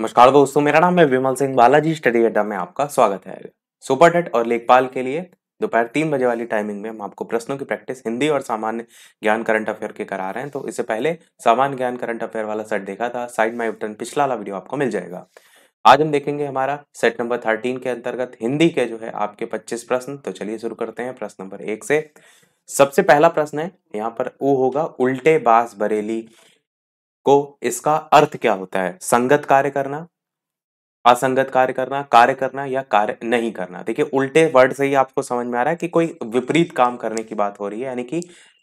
नमस्कार दोस्तों मेरा नाम है विमल सिंह बालाजी स्टडी अड्डा में आपका स्वागत है सुपर टेट और लेखपाल के लिए दोपहर तीन बजे वाली टाइमिंग में हम आपको प्रश्नों की प्रैक्टिस हिंदी और सामान्य ज्ञान करंट अफेयर के करा रहे हैं तो इससे पहले सामान्य ज्ञान करंट अफेयर वाला सेट देखा था साइड माई बटन पिछला वाला वीडियो आपको मिल जाएगा आज हम देखेंगे हमारा सेट नंबर थर्टीन के अंतर्गत हिंदी के जो है आपके पच्चीस प्रश्न तो चलिए शुरू करते हैं प्रश्न नंबर एक से सबसे पहला प्रश्न है यहाँ पर वो होगा उल्टे बास बरेली को इसका अर्थ क्या होता है संगत कार्य करना असंगत कार्य करना कार्य करना या कार्य नहीं करना देखिए उल्टे वर्ड से ही आपको समझ में आ रहा है कि कोई विपरीत काम करने की बात हो रही है यानी कि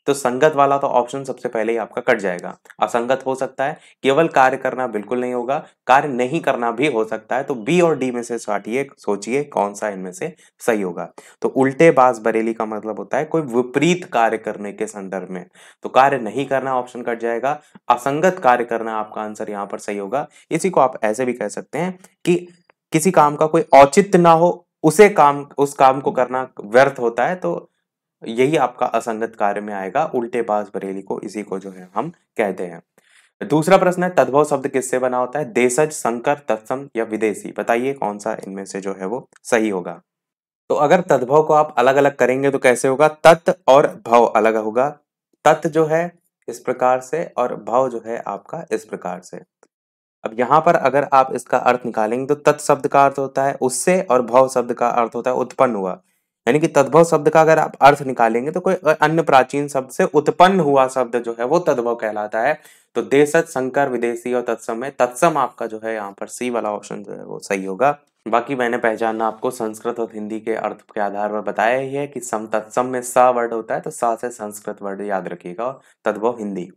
तो संगत वाला तो ऑप्शन सबसे पहले ही आपका कट जाएगा असंगत हो सकता है केवल कार्य करना बिल्कुल नहीं होगा कार्य नहीं करना भी हो सकता है तो बी और डी में से साटिए सोचिए कौन सा इनमें से सही होगा तो उल्टे बाज बरेली का मतलब होता है कोई विपरीत कार्य करने के संदर्भ में तो कार्य नहीं करना ऑप्शन कट जाएगा असंगत कार्य करना आपका आंसर यहाँ पर सही होगा इसी को आप ऐसे भी कह सकते हैं कि किसी काम का कोई औचित्य ना हो उसे काम उस काम को करना व्यर्थ होता है तो यही आपका असंगत कार्य में आएगा उल्टे बास बरेली को इसी को जो है हम कहते हैं दूसरा प्रश्न है तद्भव शब्द किससे बना होता है देशज संकर तत्सम या विदेशी बताइए कौन सा इनमें से जो है वो सही होगा तो अगर तद्भव को आप अलग अलग करेंगे तो कैसे होगा तत् और भव अलग होगा तत् जो है इस प्रकार से और भव जो है आपका इस प्रकार से अब यहाँ पर अगर आप इसका अर्थ निकालेंगे तो तत् शब्द का अर्थ होता है उससे और भव शब्द का अर्थ होता है उत्पन्न हुआ यानी कि तद्भव शब्द का अगर आप अर्थ निकालेंगे तो कोई अन्य प्राचीन शब्द से उत्पन्न हुआ शब्द जो है वो तद्भव कहलाता है तो देशज संकर विदेशी और तत्सम है तत्सम आपका जो है यहाँ पर सी वाला ऑप्शन जो है वो सही होगा बाकी मैंने पहचाना आपको संस्कृत और हिंदी के अर्थ के आधार पर बताया ही है कि सम तत्सम में सा वर्ड होता है तो सा से संस्कृत वर्ड याद रखिएगा और तद्भव हिंदी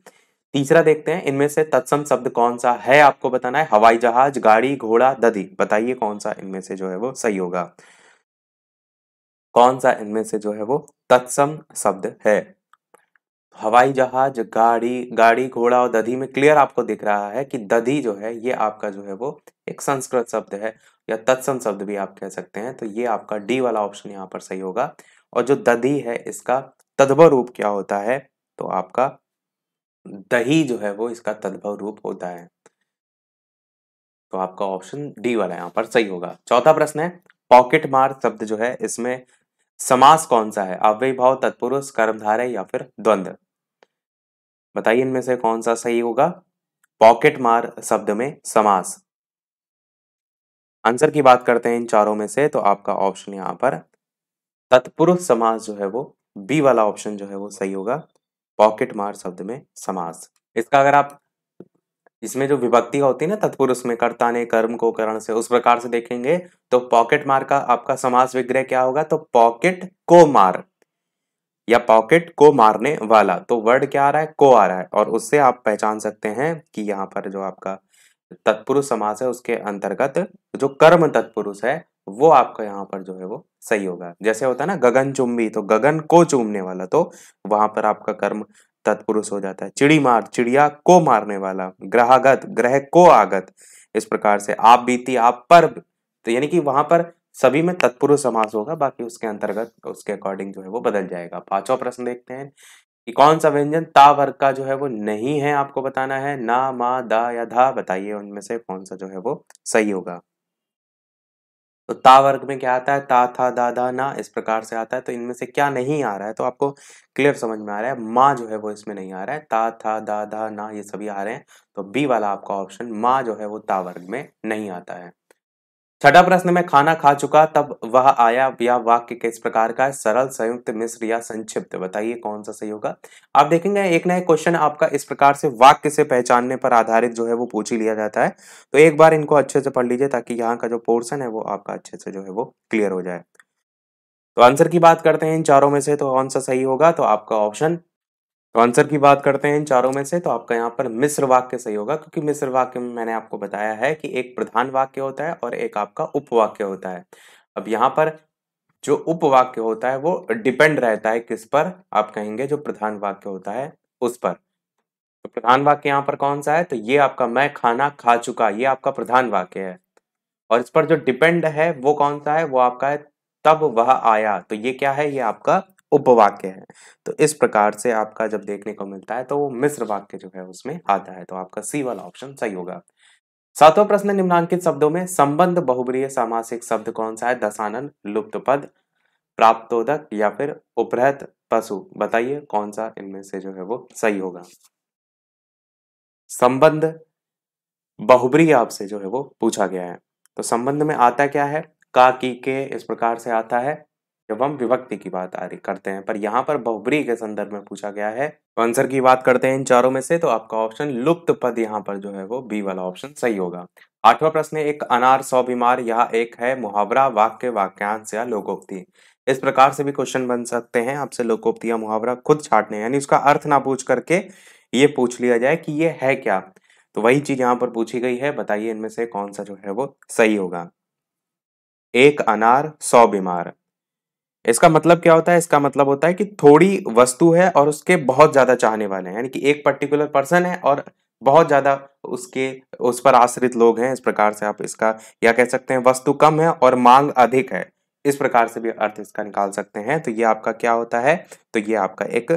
तीसरा देखते हैं इनमें से तत्सम शब्द कौन सा है आपको बताना है हवाई जहाज गाड़ी घोड़ा दधी बताइए कौन सा इनमें से जो है वो सही होगा कौन सा इनमें से जो है वो तत्सम शब्द है हवाई जहाज गाड़ी गाड़ी घोड़ा और दधी में क्लियर आपको दिख रहा है कि दधी जो है ये आपका जो है वो एक संस्कृत शब्द है या तत्सम शब्द भी आप कह सकते हैं तो ये आपका डी वाला ऑप्शन यहाँ पर सही होगा और जो दधी है इसका तद्भव रूप क्या होता है तो आपका दही जो है वो इसका तद्भव रूप होता है तो आपका ऑप्शन डी वाला यहाँ पर सही होगा चौथा प्रश्न है पॉकेट मार शब्द जो है इसमें समास कौन सा है अव्यय भाव तत्पुरुष कर्मधारय या फिर द्वंद बताइए इनमें से कौन सा सही होगा पॉकेट मार शब्द में समास आंसर की बात करते हैं इन चारों में से तो आपका ऑप्शन यहां पर तत्पुरुष समास जो है वो बी वाला ऑप्शन जो है वो सही होगा पॉकेट मार शब्द में समास इसका अगर आप इसमें जो विभक्ति होती है ना तत्पुरुष में कर्ता ने कर्म को करण से उस प्रकार से देखेंगे तो पॉकेट मार का आपका समास विग्रह क्या होगा तो पॉकेट को मार या पॉकेट को मारने वाला तो वर्ड क्या आ रहा है को आ रहा है और उससे आप पहचान सकते हैं कि यहाँ पर जो आपका तत्पुरुष समास है उसके अंतर्गत जो कर्म तत्पुरुष है वो आपका यहाँ पर जो है वो सही होगा जैसे होता है ना गगन चुम्बी तो गगन को चूमने वाला तो वहां पर आपका कर्म तत्पुरुष हो जाता है चिड़ी मार चिड़िया को मारने वाला ग्रहागत ग्रह को आगत इस प्रकार से आप बीती आप पर तो यानी कि वहां पर सभी में तत्पुरुष समास होगा बाकी उसके अंतर्गत उसके अकॉर्डिंग जो है वो बदल जाएगा पांचवा प्रश्न देखते हैं कि कौन सा व्यंजन ता वर्ग का जो है वो नहीं है आपको बताना है ना मा दा या धा बताइए उनमें से कौन सा जो है वो सही होगा तो ता वर्ग में क्या आता है ता था दा दा ना इस प्रकार से आता है तो इनमें से क्या नहीं आ रहा है तो आपको क्लियर समझ में आ रहा है माँ जो है वो इसमें नहीं आ रहा है ता था दा दा ना ये सभी आ रहे हैं तो बी वाला आपका ऑप्शन माँ जो है वो ता वर्ग में नहीं आता है छठा प्रश्न में खाना खा चुका तब वह आया या वाक्य किस प्रकार का है सरल संयुक्त मिश्र या संक्षिप्त बताइए कौन सा सही होगा आप देखेंगे एक एक क्वेश्चन आपका इस प्रकार से वाक्य से पहचानने पर आधारित जो है वो पूछ ही लिया जाता है तो एक बार इनको अच्छे से पढ़ लीजिए ताकि यहाँ का जो पोर्सन है वो आपका अच्छे से जो है वो क्लियर हो जाए तो आंसर की बात करते हैं इन चारों में से तो कौन सा सही होगा तो आपका ऑप्शन तो आंसर की बात करते हैं इन चारों में से तो आपका यहाँ पर मिस्र वाक्य सही होगा क्योंकि मिस्र वाक्य में मैंने आपको बताया है कि एक प्रधान वाक्य होता है और एक आपका उपवाक्य होता है अब यहाँ पर जो उपवाक्य होता है वो डिपेंड रहता है किस पर आप कहेंगे जो प्रधान वाक्य होता है उस पर तो प्रधान वाक्य यहाँ पर कौन सा है तो ये आपका मैं खाना खा चुका ये आपका प्रधान वाक्य है और इस पर जो डिपेंड है वो कौन सा है वो आपका है तब वह आया तो ये क्या है ये आपका उपवाक्य है तो इस प्रकार से आपका जब देखने को मिलता है तो वो मिश्र वाक्य जो है उसमें आता है तो आपका सी वाला ऑप्शन सही होगा सातवां प्रश्न निम्नांकित शब्दों में संबंध बहुब्रीय सामासिक शब्द कौन सा है दशानन लुप्त पद प्राप्तोदक या फिर उपरहत पशु बताइए कौन सा इनमें से जो है वो सही होगा संबंध बहुब्रीय आपसे जो है वो पूछा गया है तो संबंध में आता क्या है का की के इस प्रकार से आता है जब हम विभक्ति की बात आ रही करते हैं पर यहाँ पर बहुबरी के संदर्भ में पूछा गया है तो आंसर की बात करते हैं इन चारों में से तो आपका ऑप्शन लुप्त पद यहाँ पर जो है वो बी वाला ऑप्शन सही होगा आठवां प्रश्न है एक अनार सौ बीमार यह एक है मुहावरा वाक्य वाक्यांश या लोकोक्ति इस प्रकार से भी क्वेश्चन बन सकते हैं आपसे लोकोक्ति या मुहावरा खुद छाटने यानी उसका अर्थ ना पूछ करके ये पूछ लिया जाए कि ये है क्या तो वही चीज यहाँ पर पूछी गई है बताइए इनमें से कौन सा जो है वो सही होगा एक अनार सौ बीमार इसका मतलब क्या होता है इसका मतलब होता है कि थोड़ी वस्तु है और उसके बहुत ज़्यादा चाहने वाले हैं यानी कि एक पर्टिकुलर पर्सन है और बहुत ज़्यादा उसके उस पर आश्रित लोग हैं इस प्रकार से आप इसका या कह सकते हैं वस्तु कम है और मांग अधिक है इस प्रकार से भी अर्थ इसका निकाल सकते हैं तो ये आपका क्या होता है तो ये आपका एक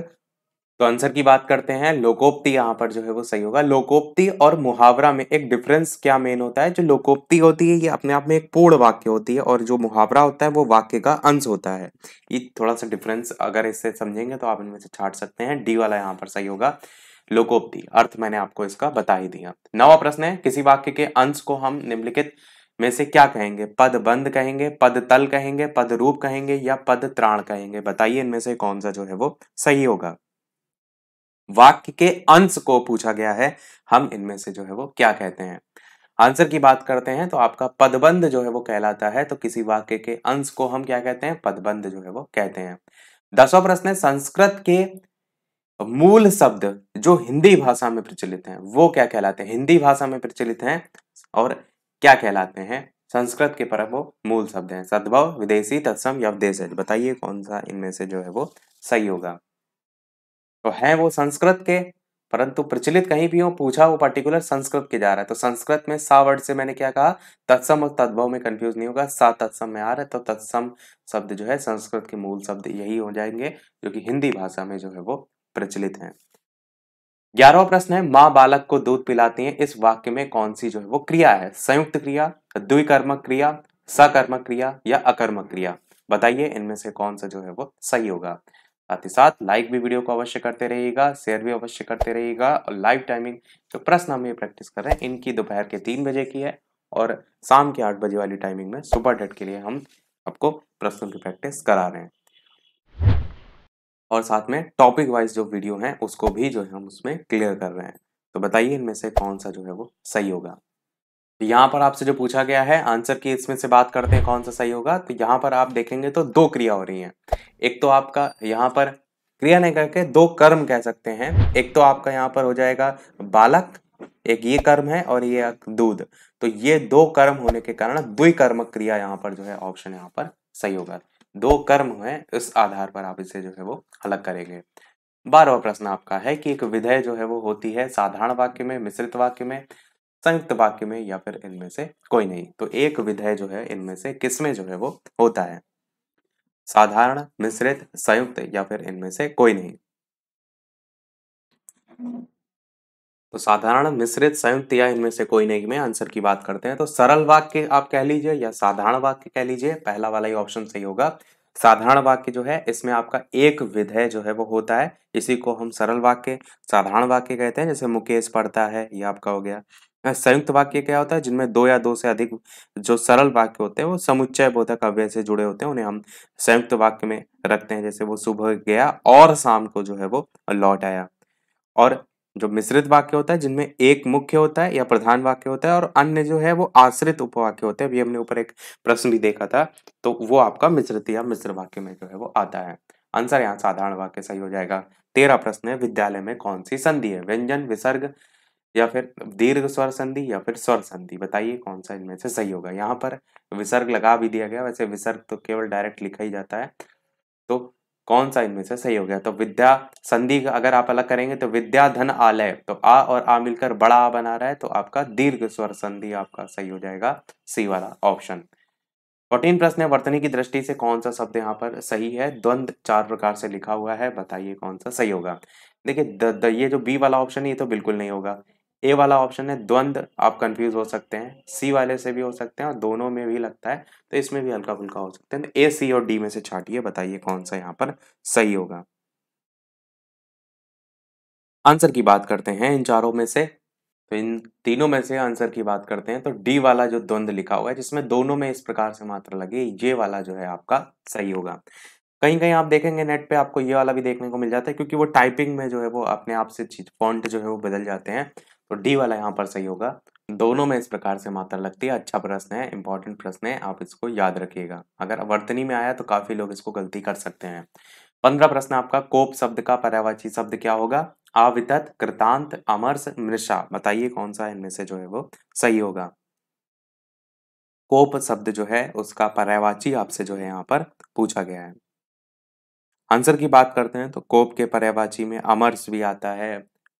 तो आंसर की बात करते हैं लोकोक्ति यहाँ पर जो है वो सही होगा लोकोक्ति और मुहावरा में एक डिफरेंस क्या मेन होता है जो लोकोक्ति होती है ये अपने आप में एक पूर्ण वाक्य होती है और जो मुहावरा होता है वो वाक्य का अंश होता है ये थोड़ा सा डिफरेंस अगर इससे समझेंगे तो आप इनमें से छाट सकते हैं डी वाला यहाँ पर सही होगा लोकोक्ति अर्थ मैंने आपको इसका बता ही दिया नवा प्रश्न है किसी वाक्य के अंश को हम निम्नलिखित में से क्या कहेंगे पद बंद कहेंगे पद तल कहेंगे पद रूप कहेंगे या पद त्राण कहेंगे बताइए इनमें से कौन सा जो है वो सही होगा वाक्य के अंश को पूछा गया है हम इनमें से जो है वो क्या कहते हैं आंसर की बात करते हैं तो आपका पदबंध जो है वो कहलाता है तो किसी वाक्य के अंश को हम क्या कहते हैं पदबंध जो है वो कहते हैं दसवा प्रश्न है संस्कृत के मूल शब्द जो हिंदी भाषा में प्रचलित हैं वो क्या कहलाते हैं हिंदी भाषा में प्रचलित हैं और क्या कहलाते हैं संस्कृत के परम वो मूल शब्द हैं सद्भव विदेशी तत्सम या बताइए कौन सा इनमें से जो है वो सही होगा तो हैं वो संस्कृत के परंतु प्रचलित कहीं भी हो पूछा वो पर्टिकुलर संस्कृत के जा रहा है तो संस्कृत में सा वर्ड से मैंने क्या कहा तत्सम और तद्भव में कंफ्यूज नहीं होगा सा तत्सम में आ रहा है तो तत्सम शब्द जो है संस्कृत के मूल शब्द यही हो जाएंगे जो कि हिंदी भाषा में जो है वो प्रचलित है ग्यारहवा प्रश्न है माँ बालक को दूध पिलाती है इस वाक्य में कौन सी जो है वो क्रिया है संयुक्त क्रिया द्विकर्मक क्रिया सकर्मक क्रिया या अकर्मक क्रिया बताइए इनमें से कौन सा जो है वो सही होगा साथ ही साथ लाइक भी वीडियो को अवश्य करते रहिएगा शेयर भी अवश्य करते रहिएगा और लाइव टाइमिंग जो प्रश्न हम ये प्रैक्टिस कर रहे हैं इनकी दोपहर के तीन बजे की है और शाम के आठ बजे वाली टाइमिंग में सुपर डेट के लिए हम आपको प्रश्नों की प्रैक्टिस करा रहे हैं और साथ में टॉपिक वाइज जो वीडियो है उसको भी जो है हम उसमें क्लियर कर रहे हैं तो बताइए इनमें से कौन सा जो है वो सही होगा तो यहाँ पर आपसे जो पूछा गया है आंसर की इसमें से बात करते हैं कौन सा सही होगा तो यहाँ पर आप देखेंगे तो दो क्रिया हो रही है एक तो आपका यहाँ पर क्रिया नहीं करके दो कर्म कह सकते हैं एक तो आपका यहाँ पर हो जाएगा बालक एक ये कर्म है और ये दूध तो ये दो कर्म होने के कारण कर्म क्रिया यहाँ पर जो है ऑप्शन यहाँ पर सही होगा दो कर्म है इस आधार पर आप इसे जो है वो अलग करेंगे बारहवा प्रश्न आपका है कि एक विधेय जो है वो होती है साधारण वाक्य में मिश्रित वाक्य में संयुक्त वाक्य में या फिर इनमें से कोई नहीं तो एक विधेय जो है इनमें से किसमें जो है वो होता है साधारण मिश्रित संयुक्त या फिर इनमें से कोई नहीं तो साधारण मिश्रित संयुक्त या इनमें से कोई नहीं में आंसर की बात करते हैं तो सरल वाक्य आप कह लीजिए या साधारण वाक्य कह लीजिए पहला वाला ही ऑप्शन सही होगा साधारण वाक्य जो है इसमें आपका एक विधेय जो है वो होता है इसी को हम सरल वाक्य साधारण वाक्य कहते हैं जैसे मुकेश पढ़ता है ये आपका हो गया संयुक्त वाक्य क्या होता है जिनमें दो या दो से अधिक जो सरल वाक्य होते हैं वो समुच्चय बोधक अव्यय से जुड़े होते हैं उन्हें हम संयुक्त वाक्य में रखते हैं जैसे वो सुबह गया और शाम को जो है वो लौट आया और जो मिश्रित वाक्य होता है जिनमें एक मुख्य होता है या प्रधान वाक्य होता है और अन्य जो है वो आश्रित उपवाक्य होते हैं अभी हमने ऊपर एक प्रश्न भी देखा था तो वो आपका मिश्रित या मिश्र वाक्य में जो है वो आता है आंसर यहाँ साधारण वाक्य सही हो जाएगा तेरह प्रश्न है विद्यालय में कौन सी संधि है व्यंजन विसर्ग या फिर दीर्घ स्वर संधि या फिर स्वर संधि बताइए कौन सा इनमें से सही होगा यहाँ पर विसर्ग लगा भी दिया गया वैसे विसर्ग तो केवल डायरेक्ट लिखा ही जाता है तो कौन सा इनमें से सही हो गया तो विद्या संधि अगर आप अलग करेंगे तो विद्या धन आलय तो आ और आ मिलकर बड़ा आ बना रहा है तो आपका दीर्घ स्वर संधि आपका सही हो जाएगा सी वाला ऑप्शन फोर्टीन प्रश्न है वर्तनी की दृष्टि से कौन सा शब्द यहाँ पर सही है द्वंद चार प्रकार से लिखा हुआ है बताइए कौन सा सही होगा देखिए ये जो बी वाला ऑप्शन ये तो बिल्कुल नहीं होगा ए वाला ऑप्शन है द्वंद आप कंफ्यूज हो सकते हैं सी वाले से भी हो सकते हैं और दोनों में भी लगता है तो इसमें भी हल्का फुल्का हो सकते हैं तो ए सी और डी में से छाटिए बताइए कौन सा यहाँ पर सही होगा आंसर की बात करते हैं इन चारों में से तो इन तीनों में से आंसर की बात करते हैं तो डी वाला जो द्वंद लिखा हुआ है जिसमें दोनों में इस प्रकार से मात्रा लगे ये वाला जो है आपका सही होगा कहीं कहीं आप देखेंगे नेट पे आपको ये वाला भी देखने को मिल जाता है क्योंकि वो टाइपिंग में जो है वो अपने आप से फॉन्ट जो है वो बदल जाते हैं तो डी वाला यहाँ पर सही होगा दोनों में इस प्रकार से मात्रा लगती है अच्छा प्रश्न है इंपॉर्टेंट प्रश्न है आप इसको याद रखिएगा अगर वर्तनी में आया तो काफी लोग इसको गलती कर सकते हैं पंद्रह प्रश्न आपका कोप शब्द का पर्यावाची शब्द क्या होगा आवित कृतांत अमर्ष मृषा बताइए कौन सा इनमें से जो है वो सही होगा कोप शब्द जो है उसका पर्यावाची आपसे जो है यहाँ पर पूछा गया है आंसर की बात करते हैं तो कोप के पर्यावाची में अमर्ष भी आता है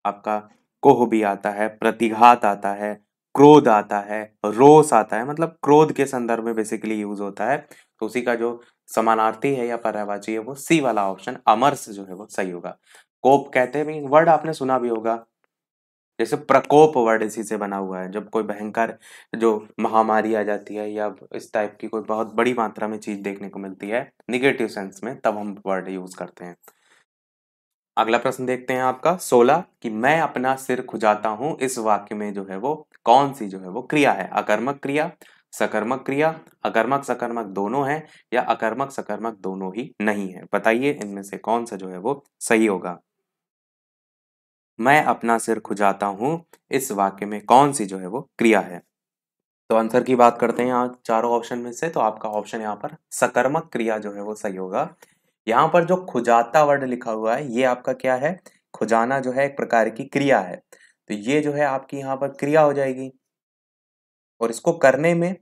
आपका कोह भी आता है प्रतिघात आता है क्रोध आता है रोस आता है मतलब क्रोध के संदर्भ में बेसिकली यूज होता है तो उसी का जो समानार्थी है या पर्यावाची है वो सी वाला ऑप्शन अमर्स जो है वो सही होगा कोप कहते हैं वर्ड आपने सुना भी होगा जैसे प्रकोप वर्ड इसी से बना हुआ है जब कोई भयंकर जो महामारी आ जाती है या इस टाइप की कोई बहुत बड़ी मात्रा में चीज देखने को मिलती है निगेटिव सेंस में तब हम वर्ड यूज करते हैं अगला प्रश्न देखते हैं आपका सोलह कि मैं अपना सिर खुजाता हूं इस वाक्य में जो है वो कौन सी जो है वो क्रिया है अकर्मक क्रिया सकर्मक क्रिया अकर्मक सकर्मक दोनों है या अकर्मक सकर्मक दोनों ही नहीं है बताइए इनमें से कौन सा जो है वो सही होगा मैं अपना सिर खुजाता हूं इस वाक्य में कौन सी जो है वो क्रिया है तो आंसर की बात करते हैं यहाँ चारों ऑप्शन में से तो आपका ऑप्शन यहाँ पर सकर्मक क्रिया जो है वो सही होगा यहाँ पर जो खुजाता वर्ड लिखा हुआ है ये आपका क्या है खुजाना जो है एक प्रकार की क्रिया है तो ये जो है आपकी यहाँ पर क्रिया हो जाएगी और इसको करने में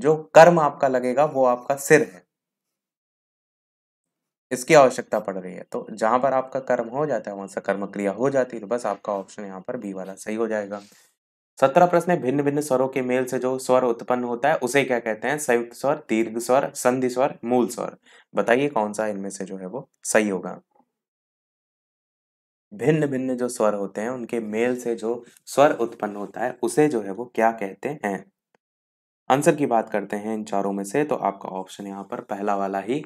जो कर्म आपका लगेगा वो आपका सिर है इसकी आवश्यकता पड़ रही है तो जहां पर आपका कर्म हो जाता है वहां से कर्म क्रिया हो जाती है तो बस आपका ऑप्शन यहाँ पर बी वाला सही हो जाएगा सत्रह प्रश्न भिन्न भिन्न स्वरों के मेल से जो स्वर उत्पन्न होता है उसे क्या कहते हैं संयुक्त स्वर दीर्घ स्वर संधि स्वर मूल स्वर बताइए कौन सा इनमें से जो है वो सही होगा भिन्न भिन्न जो स्वर होते हैं उनके मेल से जो स्वर उत्पन्न होता है उसे जो है वो क्या कहते हैं आंसर की बात करते हैं इन चारों में से तो आपका ऑप्शन यहाँ पर पहला वाला ही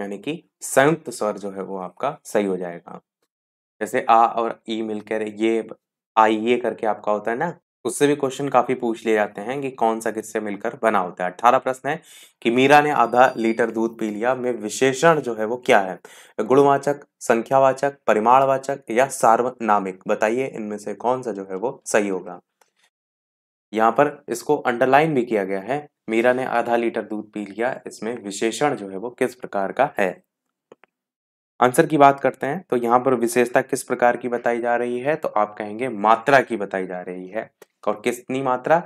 यानी कि संयुक्त स्वर जो है वो आपका सही हो जाएगा जैसे आ और ई मिलकर ये आई ये करके आपका होता है ना उससे भी क्वेश्चन काफी पूछ लिए जाते हैं कि कौन सा किससे मिलकर बना होता है अठारह प्रश्न है कि मीरा ने आधा लीटर दूध पी लिया में विशेषण जो है वो क्या है गुणवाचक संख्यावाचक परिमाणवाचक या सार्वनामिक बताइए इनमें से कौन सा जो है वो सही होगा यहाँ पर इसको अंडरलाइन भी किया गया है मीरा ने आधा लीटर दूध पी लिया इसमें विशेषण जो है वो किस प्रकार का है आंसर की बात करते हैं तो यहाँ पर विशेषता किस प्रकार की बताई जा रही है तो आप कहेंगे मात्रा की बताई जा रही है और कितनी मात्रा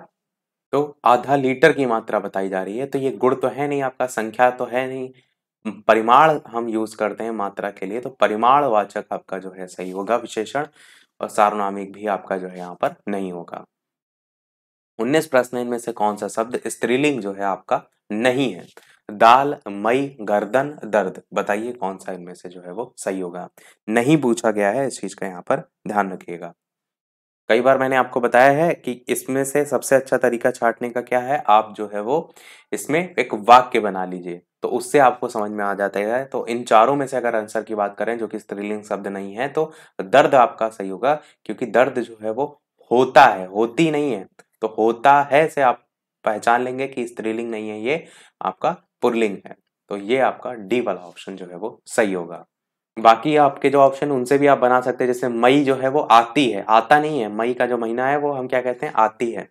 तो आधा लीटर की मात्रा बताई जा रही है तो ये गुड़ तो है नहीं आपका संख्या तो है नहीं परिमाण हम यूज करते हैं मात्रा के लिए तो परिमाण वाचक आपका जो है सही होगा विशेषण और सार्वनामिक भी आपका जो है यहाँ पर नहीं होगा उन्नीस प्रश्न इनमें से कौन सा शब्द स्त्रीलिंग जो है आपका नहीं है दाल मई गर्दन दर्द बताइए कौन सा इनमें से जो है वो सही होगा नहीं पूछा गया है इस चीज का यहाँ पर ध्यान रखिएगा कई बार मैंने आपको बताया है कि इसमें से सबसे अच्छा तरीका छाटने का क्या है आप जो है वो इसमें एक वाक्य बना लीजिए तो उससे आपको समझ में आ जाता है तो इन चारों में से अगर आंसर की बात करें जो कि स्त्रीलिंग शब्द नहीं है तो दर्द आपका सही होगा क्योंकि दर्द जो है वो होता है होती नहीं है तो होता है से आप पहचान लेंगे कि स्त्रीलिंग नहीं है ये आपका पुरलिंग है तो ये आपका डी वाला ऑप्शन जो है वो सही होगा बाकी आपके जो ऑप्शन उनसे भी आप बना सकते हैं जैसे मई जो है वो आती है आता नहीं है मई का जो महीना है वो हम क्या कहते हैं आती है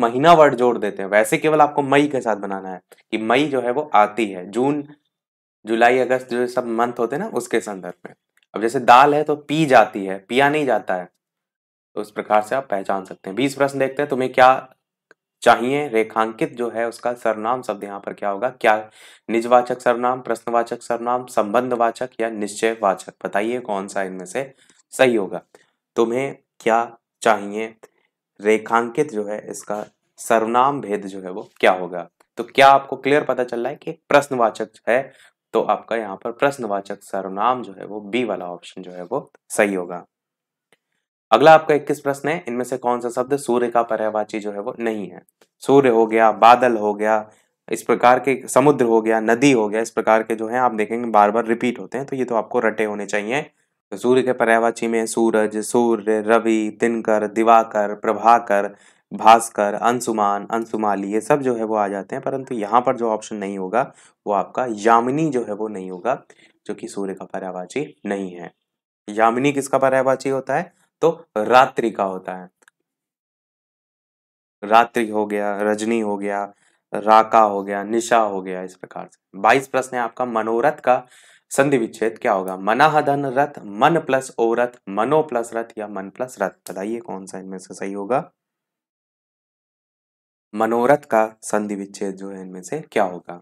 महीना वर्ड जोड़ देते हैं वैसे केवल आपको मई के साथ बनाना है कि मई जो है वो आती है जून जुलाई अगस्त जो सब मंथ होते हैं ना उसके संदर्भ में अब जैसे दाल है तो पी जाती है पिया नहीं जाता है तो उस प्रकार से आप पहचान सकते हैं बीस प्रश्न देखते हैं तुम्हें क्या चाहिए रेखांकित जो है उसका सरनाम शब्द यहाँ पर क्या होगा क्या निजवाचक सरनाम प्रश्नवाचक सरनाम संबंधवाचक या निश्चयवाचक बताइए कौन सा इनमें से सही होगा तुम्हें क्या चाहिए रेखांकित जो है इसका सर्वनाम भेद जो है वो क्या होगा तो क्या आपको क्लियर पता चल रहा है कि प्रश्नवाचक है तो आपका यहाँ पर प्रश्नवाचक सर्वनाम जो है वो बी वाला ऑप्शन जो है वो सही होगा अगला आपका इक्कीस प्रश्न है इनमें से कौन सा शब्द सूर्य का पर्यावाची जो है वो नहीं है सूर्य हो गया बादल हो गया इस प्रकार के समुद्र हो गया नदी हो गया इस प्रकार के जो है आप देखेंगे बार बार रिपीट होते हैं तो ये तो आपको रटे होने चाहिए तो सूर्य के पर्यावाची में सूरज सूर्य रवि दिनकर दिवाकर प्रभाकर भास्कर अंशुमान अंशुमाली ये सब जो है वो आ जाते हैं परंतु यहाँ पर जो ऑप्शन नहीं होगा वो आपका यामिनी जो है वो नहीं होगा जो कि सूर्य का पर्यावाची नहीं है यामिनी किसका पर्यावाची होता है तो रात्रि का होता है रात्रि हो गया रजनी हो गया राका हो गया निशा हो गया इस प्रकार से बाईस प्रश्न है आपका मनोरथ का संधि विच्छेद क्या होगा मनाह धन रथ मन प्लस ओरथ मनो प्लस रथ या मन प्लस रथ बताइए कौन सा इनमें से सही होगा मनोरथ का संधि विच्छेद जो है इनमें से क्या होगा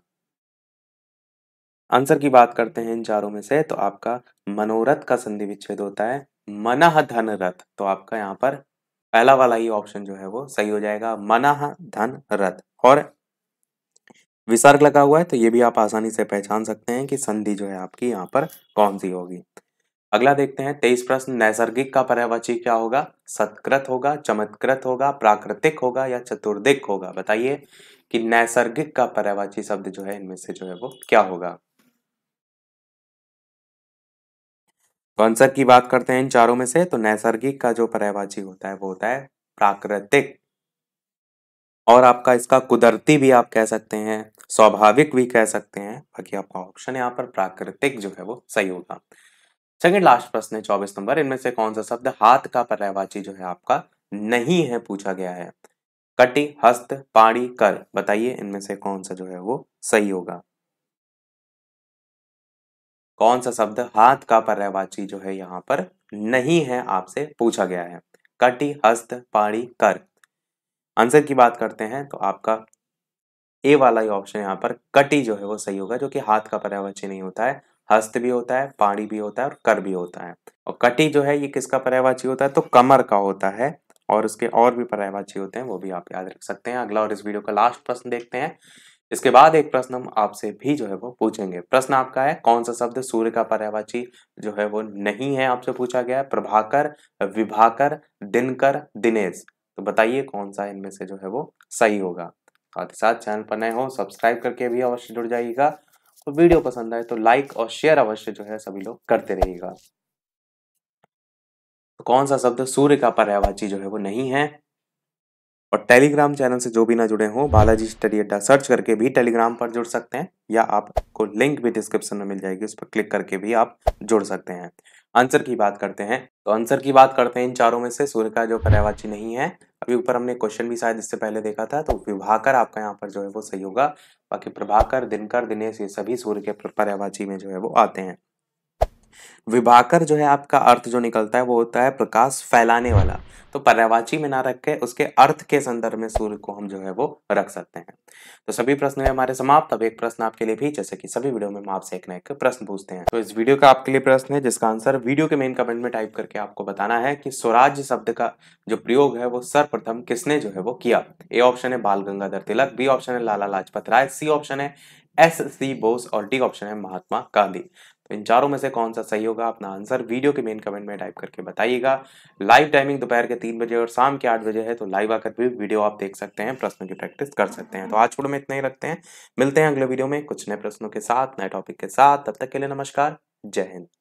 आंसर की बात करते हैं इन चारों में से तो आपका मनोरथ का संधि विच्छेद होता है मनह धन रथ तो आपका यहाँ पर पहला वाला ही ऑप्शन जो है वो सही हो जाएगा मनह धन रथ और विसर्ग लगा हुआ है तो ये भी आप आसानी से पहचान सकते हैं कि संधि जो है आपकी यहाँ पर कौन सी होगी अगला देखते हैं तेईस प्रश्न नैसर्गिक का पर्यावाची क्या होगा सत्कृत होगा चमत्कृत होगा प्राकृतिक होगा या चतुर्दिक होगा बताइए कि नैसर्गिक का पर्यावाची शब्द जो है इनमें से जो है वो क्या होगा तो आंसर की बात करते हैं इन चारों में से तो नैसर्गिक का जो पर्यायवाची होता है वो होता है प्राकृतिक और आपका इसका कुदरती भी आप कह सकते हैं स्वाभाविक भी कह सकते हैं बाकी आपका ऑप्शन यहाँ पर प्राकृतिक जो है वो सही होगा सेकेंड लास्ट प्रश्न है चौबीस नंबर इनमें से कौन सा शब्द हाथ का पर्यायवाची जो है आपका नहीं है पूछा गया है कटी हस्त पाड़ी कर बताइए इनमें से कौन सा जो है वो सही होगा कौन सा शब्द हाथ का पर्यायवाची जो है यहाँ पर नहीं है आपसे पूछा गया है कटी हस्त पाड़ी कर आंसर की बात करते हैं तो आपका ए वाला ही ऑप्शन यहाँ पर कटी जो है वो सही होगा जो कि हाथ का पर्यायवाची नहीं होता है हस्त भी होता है पाड़ी भी होता है और कर भी होता है और कटी जो है ये किसका पर्यायवाची होता है तो कमर का होता है और उसके और भी पर्यायवाची होते हैं वो भी आप याद रख सकते हैं अगला और इस वीडियो का लास्ट प्रश्न देखते हैं इसके बाद एक प्रश्न हम आपसे भी जो है वो पूछेंगे प्रश्न आपका है कौन सा शब्द सूर्य का पर्यावाची जो है वो नहीं है आपसे पूछा गया है प्रभाकर विभाकर दिनकर दिनेश तो बताइए कौन सा इनमें से जो है वो सही होगा साथ ही साथ चैनल पर नए हो सब्सक्राइब करके भी अवश्य जुड़ जाइएगा और वीडियो पसंद आए तो लाइक और शेयर अवश्य जो है सभी लोग करते रहिएगा तो कौन सा शब्द सूर्य का पर्यावाची जो है वो नहीं है और टेलीग्राम चैनल से जो भी ना जुड़े हों बालाजी स्टडी अड्डा सर्च करके भी टेलीग्राम पर जुड़ सकते हैं या आपको लिंक भी डिस्क्रिप्शन में मिल जाएगी उस पर क्लिक करके भी आप जुड़ सकते हैं आंसर की बात करते हैं तो आंसर की बात करते हैं इन चारों में से सूर्य का जो पर्यावाची नहीं है अभी ऊपर हमने क्वेश्चन भी शायद इससे पहले देखा था तो विभाकर आपका यहाँ पर जो है वो सही होगा बाकी प्रभाकर दिनकर दिनेश ये सभी सूर्य के पर्यावाची में जो है वो आते हैं विभाकर जो है आपका अर्थ जो निकलता है वो होता है प्रकाश फैलाने वाला तो पर्यावाची में ना रख के उसके अर्थ के संदर्भ में सूर्य को हम जो है वो रख सकते हैं तो सभी प्रश्न है हमारे समाप्त अब एक प्रश्न आपके लिए भी जैसे कि सभी वीडियो में हम आपसे एक ना एक प्रश्न पूछते हैं तो इस वीडियो का आपके लिए प्रश्न है जिसका आंसर वीडियो के मेन कमेंट में टाइप करके आपको बताना है कि स्वराज्य शब्द का जो प्रयोग है वो सर्वप्रथम किसने जो है वो किया ए ऑप्शन है बाल गंगाधर तिलक बी ऑप्शन है लाला लाजपत राय सी ऑप्शन है एस सी बोस और डी ऑप्शन है महात्मा गांधी तो इन चारों में से कौन सा सही होगा अपना आंसर वीडियो के मेन कमेंट में टाइप करके बताइएगा लाइव टाइमिंग दोपहर के तीन बजे और शाम के आठ बजे है तो लाइव आकर भी वीडियो आप देख सकते हैं प्रश्नों की प्रैक्टिस कर सकते हैं तो आज छोड़ में इतना ही रखते हैं मिलते हैं अगले वीडियो में कुछ नए प्रश्नों के साथ नए टॉपिक के साथ तब तक के लिए नमस्कार जय हिंद